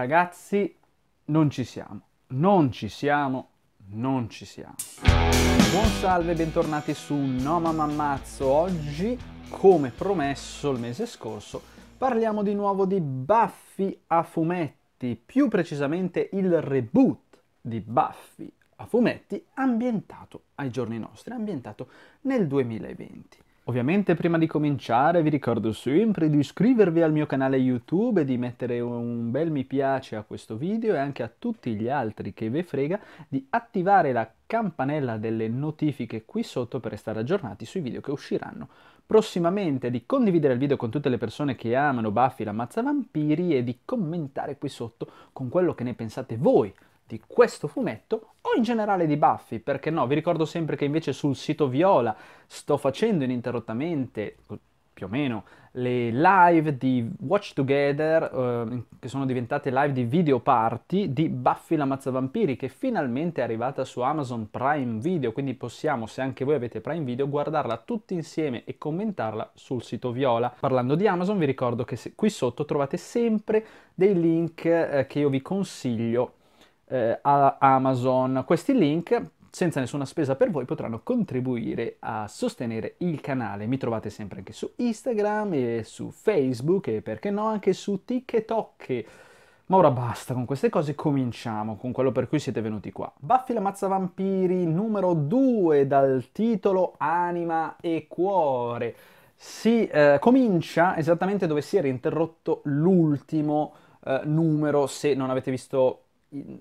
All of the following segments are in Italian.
Ragazzi, non ci siamo, non ci siamo, non ci siamo. Buon salve, bentornati su No Mamma Ammazzo. Oggi, come promesso il mese scorso, parliamo di nuovo di Buffy a fumetti, più precisamente il reboot di Buffy a fumetti ambientato ai giorni nostri, ambientato nel 2020. Ovviamente prima di cominciare vi ricordo sempre di iscrivervi al mio canale YouTube e di mettere un bel mi piace a questo video e anche a tutti gli altri che ve frega di attivare la campanella delle notifiche qui sotto per restare aggiornati sui video che usciranno. Prossimamente di condividere il video con tutte le persone che amano Buffy la mazza vampiri e di commentare qui sotto con quello che ne pensate voi di questo fumetto o in generale di Buffy, perché no? Vi ricordo sempre che invece sul sito Viola sto facendo ininterrottamente più o meno le live di Watch Together eh, che sono diventate live di video party di Buffy la mazza vampiri che finalmente è arrivata su Amazon Prime Video, quindi possiamo se anche voi avete Prime Video guardarla tutti insieme e commentarla sul sito Viola. Parlando di Amazon vi ricordo che qui sotto trovate sempre dei link eh, che io vi consiglio eh, a Amazon. Questi link, senza nessuna spesa per voi, potranno contribuire a sostenere il canale. Mi trovate sempre anche su Instagram e su Facebook e perché no anche su TikTok. Ma ora basta con queste cose, cominciamo con quello per cui siete venuti qua. Baffi la mazza vampiri numero 2 dal titolo Anima e cuore. Si eh, comincia esattamente dove si era interrotto l'ultimo eh, numero, se non avete visto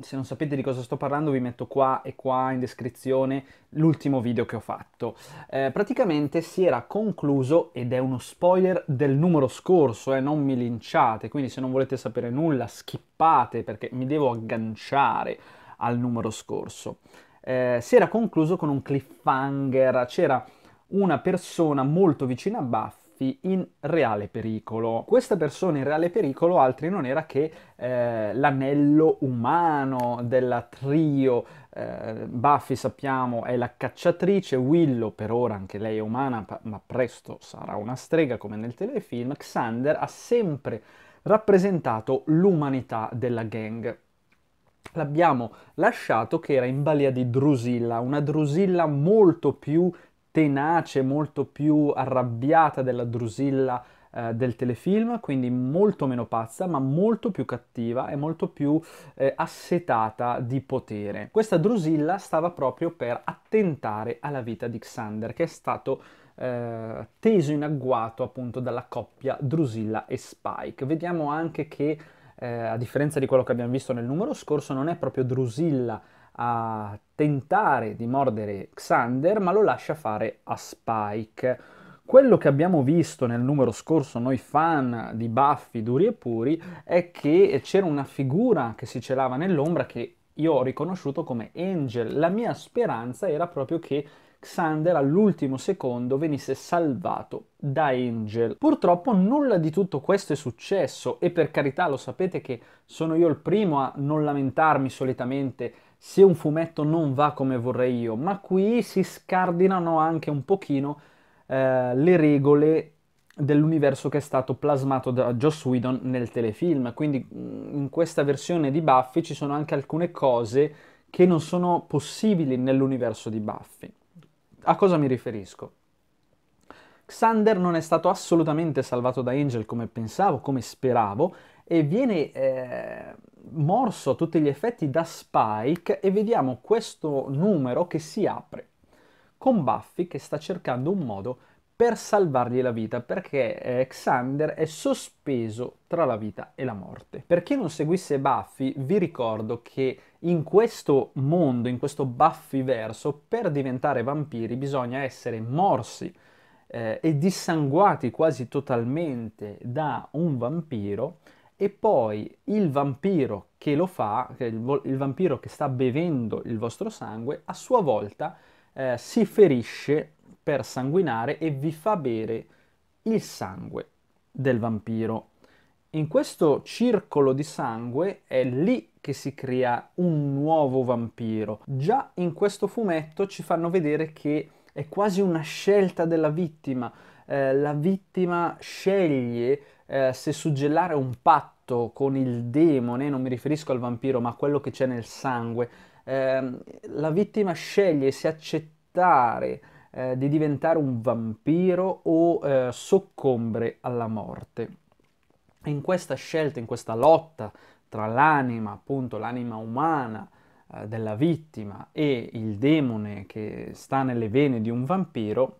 se non sapete di cosa sto parlando vi metto qua e qua in descrizione l'ultimo video che ho fatto. Eh, praticamente si era concluso, ed è uno spoiler del numero scorso, eh, non mi linciate, quindi se non volete sapere nulla skippate perché mi devo agganciare al numero scorso. Eh, si era concluso con un cliffhanger, c'era una persona molto vicina a Buffy ragazzi in reale pericolo. Questa persona in reale pericolo altri non era che eh, l'anello umano della trio. Eh, Buffy sappiamo è la cacciatrice, Willow per ora anche lei è umana ma presto sarà una strega come nel telefilm, Xander ha sempre rappresentato l'umanità della gang l'abbiamo lasciato che era in balia di Drusilla, una Drusilla molto più tenace, molto più arrabbiata della Drusilla eh, del telefilm, quindi molto meno pazza, ma molto più cattiva e molto più eh, assetata di potere. Questa Drusilla stava proprio per attentare alla vita di Xander, che è stato eh, teso in agguato appunto dalla coppia Drusilla e Spike. Vediamo anche che, eh, a differenza di quello che abbiamo visto nel numero scorso, non è proprio Drusilla a tentare di mordere Xander, ma lo lascia fare a Spike. Quello che abbiamo visto nel numero scorso noi fan di Buffy duri e puri è che c'era una figura che si celava nell'ombra che io ho riconosciuto come Angel. La mia speranza era proprio che Xander all'ultimo secondo venisse salvato da Angel. Purtroppo nulla di tutto questo è successo e per carità lo sapete che sono io il primo a non lamentarmi solitamente se un fumetto non va come vorrei io, ma qui si scardinano anche un pochino eh, le regole dell'universo che è stato plasmato da Joss Whedon nel telefilm, quindi mm, in questa versione di Buffy ci sono anche alcune cose che non sono possibili nell'universo di Buffy. A cosa mi riferisco? Xander non è stato assolutamente salvato da Angel come pensavo, come speravo, e viene eh, morso a tutti gli effetti da Spike e vediamo questo numero che si apre con Buffy che sta cercando un modo per salvargli la vita perché eh, Xander è sospeso tra la vita e la morte. Per chi non seguisse Buffy, vi ricordo che in questo mondo, in questo Buffyverso, per diventare vampiri bisogna essere morsi eh, e dissanguati quasi totalmente da un vampiro e poi il vampiro che lo fa, il vampiro che sta bevendo il vostro sangue, a sua volta eh, si ferisce per sanguinare e vi fa bere il sangue del vampiro. In questo circolo di sangue è lì che si crea un nuovo vampiro. Già in questo fumetto ci fanno vedere che è quasi una scelta della vittima. Eh, la vittima sceglie eh, se suggellare un patto con il demone, non mi riferisco al vampiro, ma a quello che c'è nel sangue, eh, la vittima sceglie se accettare eh, di diventare un vampiro o eh, soccombere alla morte. in questa scelta, in questa lotta tra l'anima, appunto l'anima umana, eh, della vittima e il demone che sta nelle vene di un vampiro,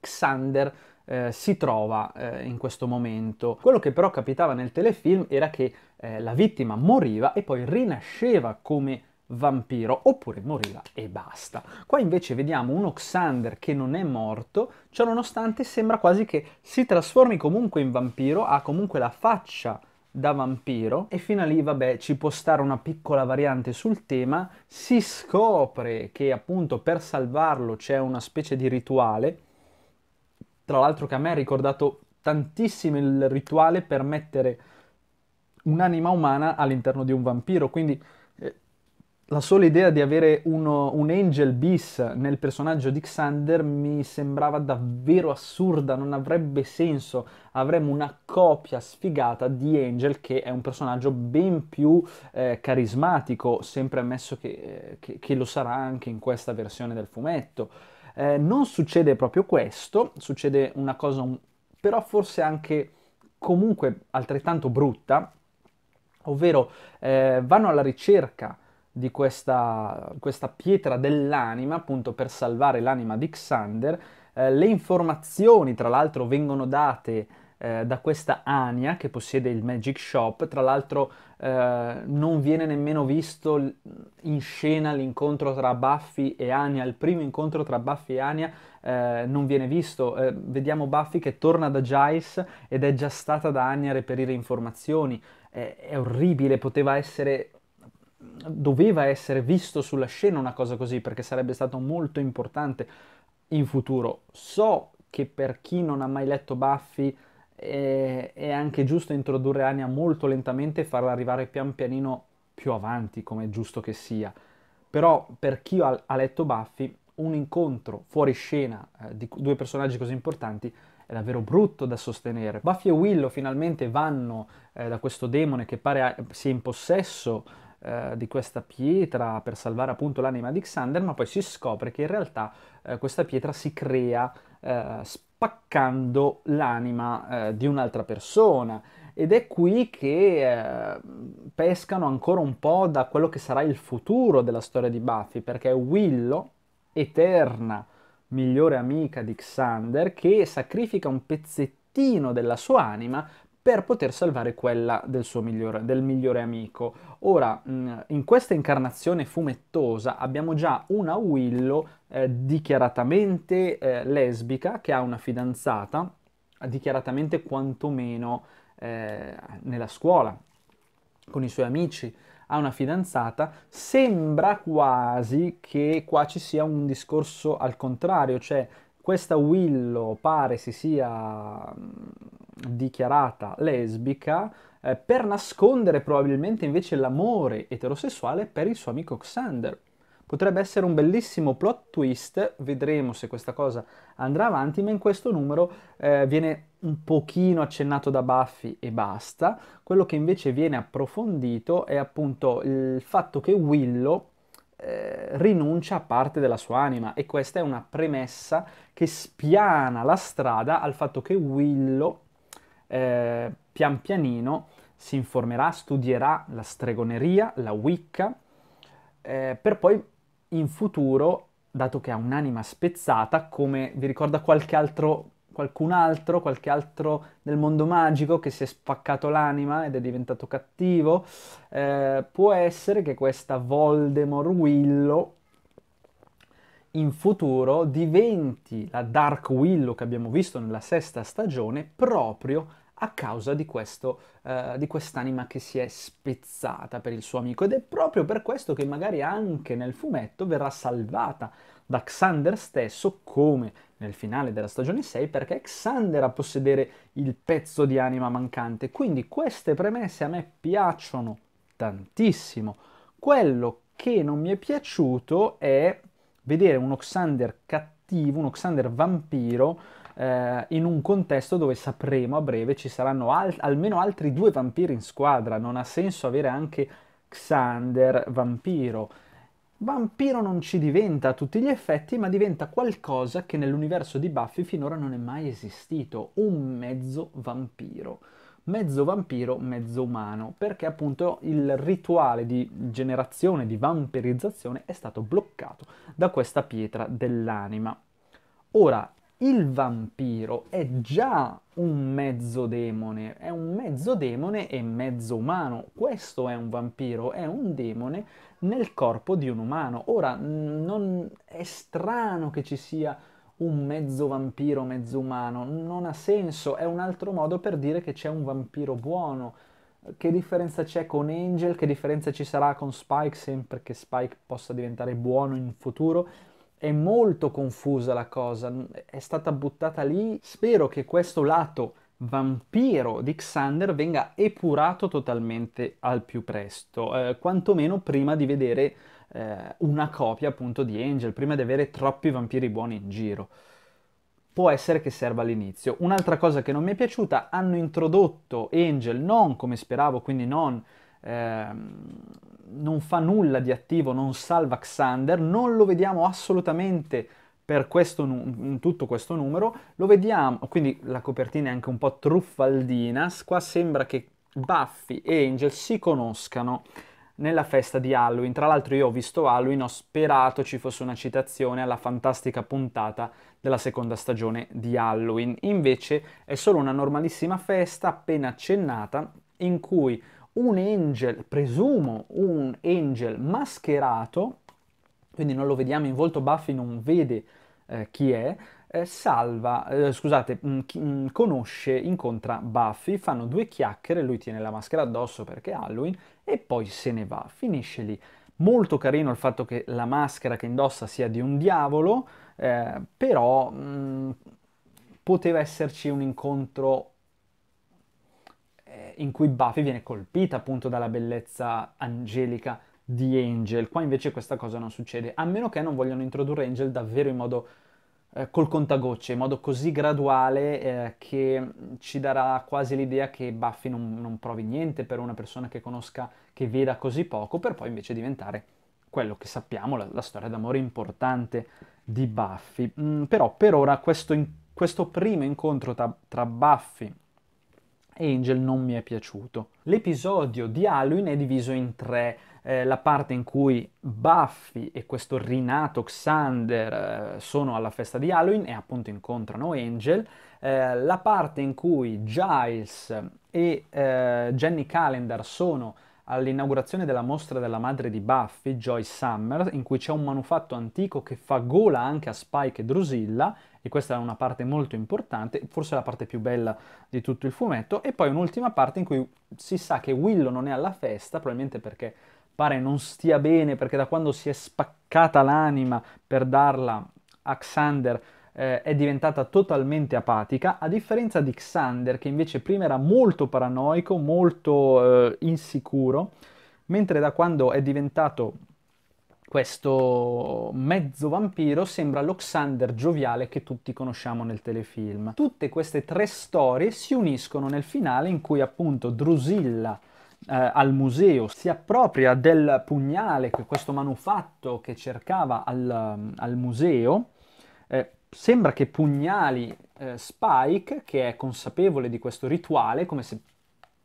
Xander eh, si trova eh, in questo momento. Quello che però capitava nel telefilm era che eh, la vittima moriva e poi rinasceva come vampiro oppure moriva e basta. Qua invece vediamo un Oxander che non è morto, ciononostante sembra quasi che si trasformi comunque in vampiro, ha comunque la faccia da vampiro e fino a lì vabbè ci può stare una piccola variante sul tema si scopre che appunto per salvarlo c'è una specie di rituale tra l'altro che a me ha ricordato tantissimo il rituale per mettere un'anima umana all'interno di un vampiro, quindi eh, la sola idea di avere uno, un angel bis nel personaggio di Xander mi sembrava davvero assurda, non avrebbe senso, avremmo una copia sfigata di Angel che è un personaggio ben più eh, carismatico, sempre ammesso che, eh, che, che, lo sarà anche in questa versione del fumetto eh, non succede proprio questo, succede una cosa però forse anche comunque altrettanto brutta, ovvero eh, vanno alla ricerca di questa, questa, pietra dell'anima, appunto per salvare l'anima di Xander. Eh, le informazioni, tra l'altro, vengono date eh, da questa Ania che possiede il Magic Shop, tra l'altro eh, non viene nemmeno visto in scena l'incontro tra Buffy e Ania, il primo incontro tra Buffy e Ania eh, non viene visto, eh, vediamo Buffy che torna da Giles ed è già stata da Ania a reperire informazioni, è orribile, poteva essere doveva essere visto sulla scena una cosa così perché sarebbe stato molto importante in futuro. So che per chi non ha mai letto Buffy è, è anche giusto introdurre Ania molto lentamente e farla arrivare pian pianino più avanti, come è giusto che sia. Però per chi ha, ha letto Buffy, un incontro fuori scena eh, di due personaggi così importanti è davvero brutto da sostenere. Buffy e Willow finalmente vanno eh, da questo demone che pare eh, sia in possesso eh, di questa pietra per salvare appunto l'anima di Xander, ma poi si scopre che in realtà eh, questa pietra si crea spaccando l'anima eh, di un'altra persona. Ed è qui che eh, pescano ancora un po' da quello che sarà il futuro della storia di Buffy, perché Willow, eterna migliore amica di Xander, che sacrifica un pezzettino della sua anima per poter salvare quella del suo migliore, del migliore amico. Ora, mm, in questa incarnazione fumettosa abbiamo già una Willow eh, dichiaratamente eh, lesbica che ha una fidanzata, dichiaratamente quantomeno eh, nella scuola, con i suoi amici ha una fidanzata, sembra quasi che qua ci sia un discorso al contrario, cioè questa Willow pare si sia mm, dichiarata lesbica eh, per nascondere probabilmente invece l'amore eterosessuale per il suo amico Xander. Potrebbe essere un bellissimo plot twist, vedremo se questa cosa andrà avanti, ma in questo numero eh, viene un pochino accennato da Buffy e basta. Quello che invece viene approfondito è appunto il fatto che Willow eh, rinuncia a parte della sua anima e questa è una premessa che spiana la strada al fatto che Willow eh, pian pianino si informerà, studierà la stregoneria, la Wicca, eh, per poi in futuro, dato che ha un'anima spezzata, come vi ricorda qualche altro, qualcun altro, qualche altro del mondo magico che si è spaccato l'anima ed è diventato cattivo, eh, può essere che questa Voldemort Willow in futuro diventi la Dark Willow che abbiamo visto nella sesta stagione proprio a causa di, questo, uh, di quest'anima che si è spezzata per il suo amico ed è proprio per questo che magari anche nel fumetto verrà salvata da Xander stesso come nel finale della stagione 6 perché Xander a possedere il pezzo di anima mancante quindi queste premesse a me piacciono tantissimo quello che non mi è piaciuto è vedere un Oxander cattivo, un Oxander vampiro, eh, in un contesto dove sapremo a breve ci saranno al- almeno altri due vampiri in squadra. Non ha senso avere anche Xander vampiro. Vampiro non ci diventa a tutti gli effetti, ma diventa qualcosa che nell'universo di Buffy finora non è mai esistito, un mezzo vampiro mezzo vampiro, mezzo umano, perché appunto il rituale di generazione, di vampirizzazione è stato bloccato da questa pietra dell'anima. Ora, il vampiro è già un mezzo demone, è un mezzo demone e mezzo umano. Questo è un vampiro, è un demone nel corpo di un umano. Ora, non è strano che ci sia un mezzo vampiro, mezzo umano, non ha senso, è un altro modo per dire che c'è un vampiro buono. Che differenza c'è con Angel? Che differenza ci sarà con Spike, sempre che Spike possa diventare buono in futuro? È molto confusa la cosa, è stata buttata lì. Spero che questo lato vampiro di Xander venga epurato totalmente al più presto, eh, quantomeno prima di vedere eh, una copia appunto di Angel, prima di avere troppi vampiri buoni in giro. Può essere che serva all'inizio. Un'altra cosa che non mi è piaciuta, hanno introdotto Angel non come speravo, quindi non... Ehm, non fa nulla di attivo, non salva Xander, non lo vediamo assolutamente per questo nu- tutto questo numero, lo vediamo, quindi la copertina è anche un po' truffaldina, qua sembra che Buffy e Angel si conoscano nella festa di Halloween. Tra l'altro io ho visto Halloween, ho sperato ci fosse una citazione alla fantastica puntata della seconda stagione di Halloween. Invece è solo una normalissima festa appena accennata in cui un angel, presumo un angel mascherato, quindi non lo vediamo in volto, Buffy non vede eh, chi è, eh, salva, eh, scusate, mh, mm, mh, mm, conosce, incontra Buffy, fanno due chiacchiere, lui tiene la maschera addosso perché è Halloween e poi se ne va, finisce lì. Molto carino il fatto che la maschera che indossa sia di un diavolo, eh, però mh, mm, poteva esserci un incontro eh, in cui Buffy viene colpita appunto dalla bellezza angelica di Angel. Qua invece questa cosa non succede, a meno che non vogliano introdurre Angel davvero in modo eh, col contagocce, in modo così graduale eh, che ci darà quasi l'idea che Buffy non, non provi niente per una persona che conosca, che veda così poco, per poi invece diventare quello che sappiamo, la, la storia d'amore importante di Buffy. Mm, però per ora questo, in, questo primo incontro tra, tra Buffy e Angel non mi è piaciuto. L'episodio di Halloween è diviso in tre eh, la parte in cui Buffy e questo rinato Xander eh, sono alla festa di Halloween e appunto incontrano Angel, eh, la parte in cui Giles e eh, Jenny Calendar sono all'inaugurazione della mostra della madre di Buffy, Joy Summer, in cui c'è un manufatto antico che fa gola anche a Spike e Drusilla, e questa è una parte molto importante, forse la parte più bella di tutto il fumetto, e poi un'ultima parte in cui si sa che Willow non è alla festa, probabilmente perché pare non stia bene perché da quando si è spaccata l'anima per darla a Xander eh, è diventata totalmente apatica, a differenza di Xander che invece prima era molto paranoico, molto eh, insicuro, mentre da quando è diventato questo mezzo vampiro sembra l'Oxander gioviale che tutti conosciamo nel telefilm. Tutte queste tre storie si uniscono nel finale in cui appunto Drusilla eh, al museo, si appropria del pugnale che questo manufatto che cercava al, al museo. Eh, sembra che pugnali eh, Spike, che è consapevole di questo rituale, come se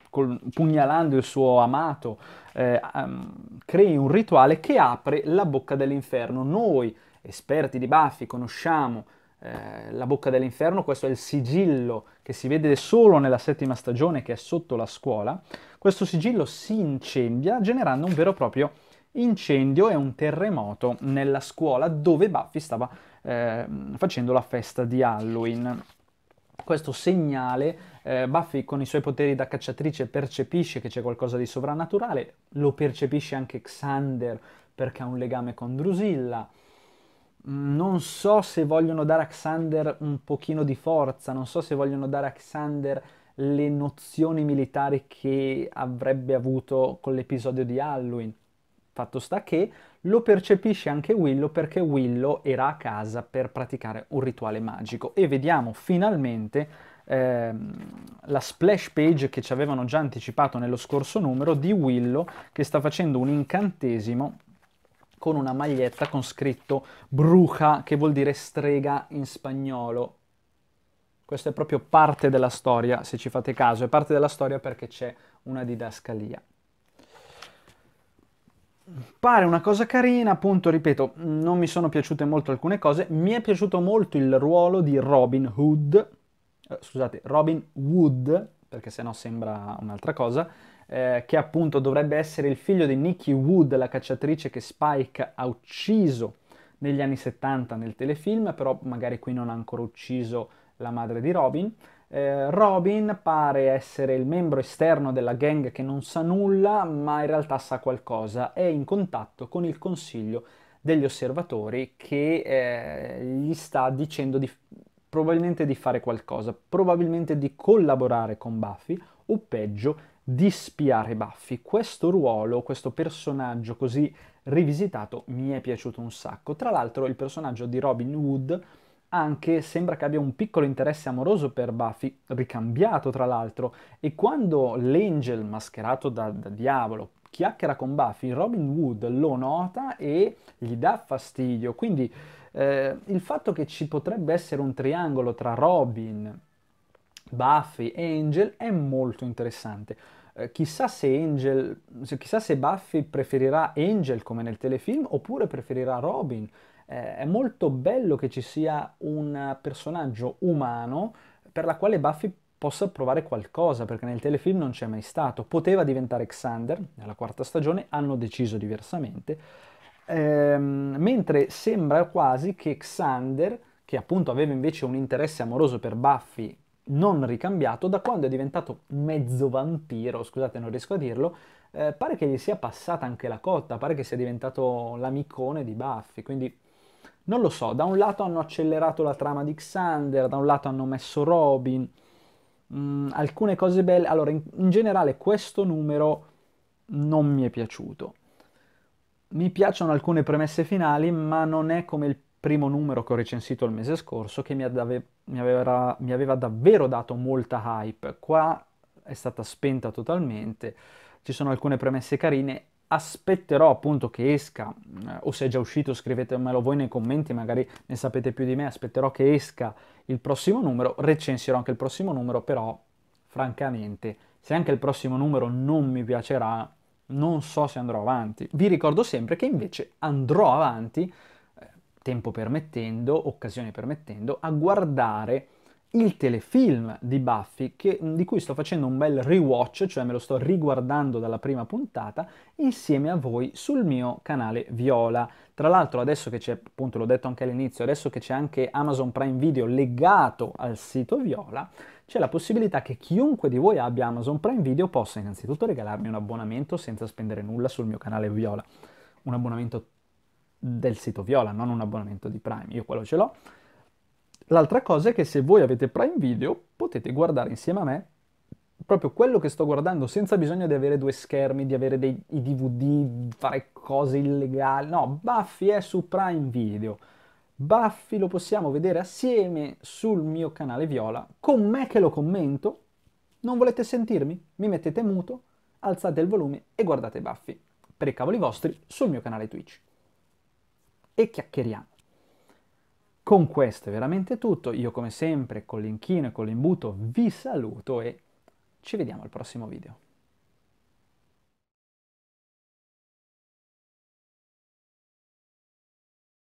col, pugnalando il suo amato um, crei un rituale che apre la bocca dell'inferno. Noi, esperti di Baffi, conosciamo eh, la bocca dell'inferno, questo è il sigillo che si vede solo nella settima stagione che è sotto la scuola, questo sigillo si incendia generando un vero e proprio incendio e un terremoto nella scuola dove Buffy stava eh, facendo la festa di Halloween. Questo segnale eh, Buffy con i suoi poteri da cacciatrice percepisce che c'è qualcosa di sovrannaturale, lo percepisce anche Xander perché ha un legame con Drusilla. Mm, non so se vogliono dare a Xander un pochino di forza, non so se vogliono dare a Xander le nozioni militari che avrebbe avuto con l'episodio di Halloween. Fatto sta che lo percepisce anche Willow perché Willow era a casa per praticare un rituale magico e vediamo finalmente ehm, la splash page che ci avevano già anticipato nello scorso numero di Willow che sta facendo un incantesimo con una maglietta con scritto bruja che vuol dire strega in spagnolo questo è proprio parte della storia, se ci fate caso, è parte della storia perché c'è una didascalia. Pare una cosa carina, appunto, ripeto, non mi sono piaciute molto alcune cose, mi è piaciuto molto il ruolo di Robin Hood, eh, scusate, Robin Wood, perché sennò sembra un'altra cosa, eh, che appunto dovrebbe essere il figlio di Nicky Wood, la cacciatrice che Spike ha ucciso negli anni 70 nel telefilm, però magari qui non ha ancora ucciso la madre di Robin. Eh, Robin pare essere il membro esterno della gang che non sa nulla, ma in realtà sa qualcosa, è in contatto con il consiglio degli osservatori che eh, gli sta dicendo di, probabilmente di fare qualcosa, probabilmente di collaborare con Buffy o peggio di spiare Buffy. Questo ruolo, questo personaggio così rivisitato mi è piaciuto un sacco. Tra l'altro il personaggio di Robin Hood anche sembra che abbia un piccolo interesse amoroso per Buffy, ricambiato tra l'altro, e quando l'Angel, mascherato da, da diavolo, chiacchiera con Buffy, Robin Wood lo nota e gli dà fastidio. Quindi eh, il fatto che ci potrebbe essere un triangolo tra Robin, Buffy e Angel è molto interessante. Eh, chissà, se Angel, chissà se Buffy preferirà Angel come nel telefilm oppure preferirà Robin eh, è molto bello che ci sia un personaggio umano per la quale Buffy possa provare qualcosa, perché nel telefilm non c'è mai stato. Poteva diventare Xander, nella quarta stagione hanno deciso diversamente, ehm, mentre sembra quasi che Xander, che appunto aveva invece un interesse amoroso per Buffy non ricambiato, da quando è diventato mezzo vampiro, scusate non riesco a dirlo, eh, pare che gli sia passata anche la cotta, pare che sia diventato l'amicone di Buffy, quindi non lo so, da un lato hanno accelerato la trama di Xander, da un lato hanno messo Robin, mh, mm, alcune cose belle. Allora, in, in generale questo numero non mi è piaciuto. Mi piacciono alcune premesse finali, ma non è come il primo numero che ho recensito il mese scorso che mi, adave, mi, aveva, mi aveva davvero dato molta hype. Qua è stata spenta totalmente, ci sono alcune premesse carine aspetterò appunto che esca, eh, o se è già uscito scrivetemelo voi nei commenti, magari ne sapete più di me, aspetterò che esca il prossimo numero, recensirò anche il prossimo numero, però francamente se anche il prossimo numero non mi piacerà, non so se andrò avanti. Vi ricordo sempre che invece andrò avanti, eh, tempo permettendo, occasione permettendo, a guardare il telefilm di Buffy, che, di cui sto facendo un bel rewatch, cioè me lo sto riguardando dalla prima puntata, insieme a voi sul mio canale Viola. Tra l'altro adesso che c'è, appunto l'ho detto anche all'inizio, adesso che c'è anche Amazon Prime Video legato al sito Viola, c'è la possibilità che chiunque di voi abbia Amazon Prime Video possa innanzitutto regalarmi un abbonamento senza spendere nulla sul mio canale Viola. Un abbonamento del sito Viola, non un abbonamento di Prime, io quello ce l'ho L'altra cosa è che se voi avete Prime Video potete guardare insieme a me proprio quello che sto guardando senza bisogno di avere due schermi, di avere dei DVD, fare cose illegali. No, Buffy è su Prime Video. Buffy lo possiamo vedere assieme sul mio canale Viola, con me che lo commento. Non volete sentirmi? Mi mettete muto, alzate il volume e guardate Buffy, per i cavoli vostri, sul mio canale Twitch. E chiacchieriamo. Con questo è veramente tutto, io come sempre con l'inchino e con l'imbuto vi saluto e ci vediamo al prossimo video.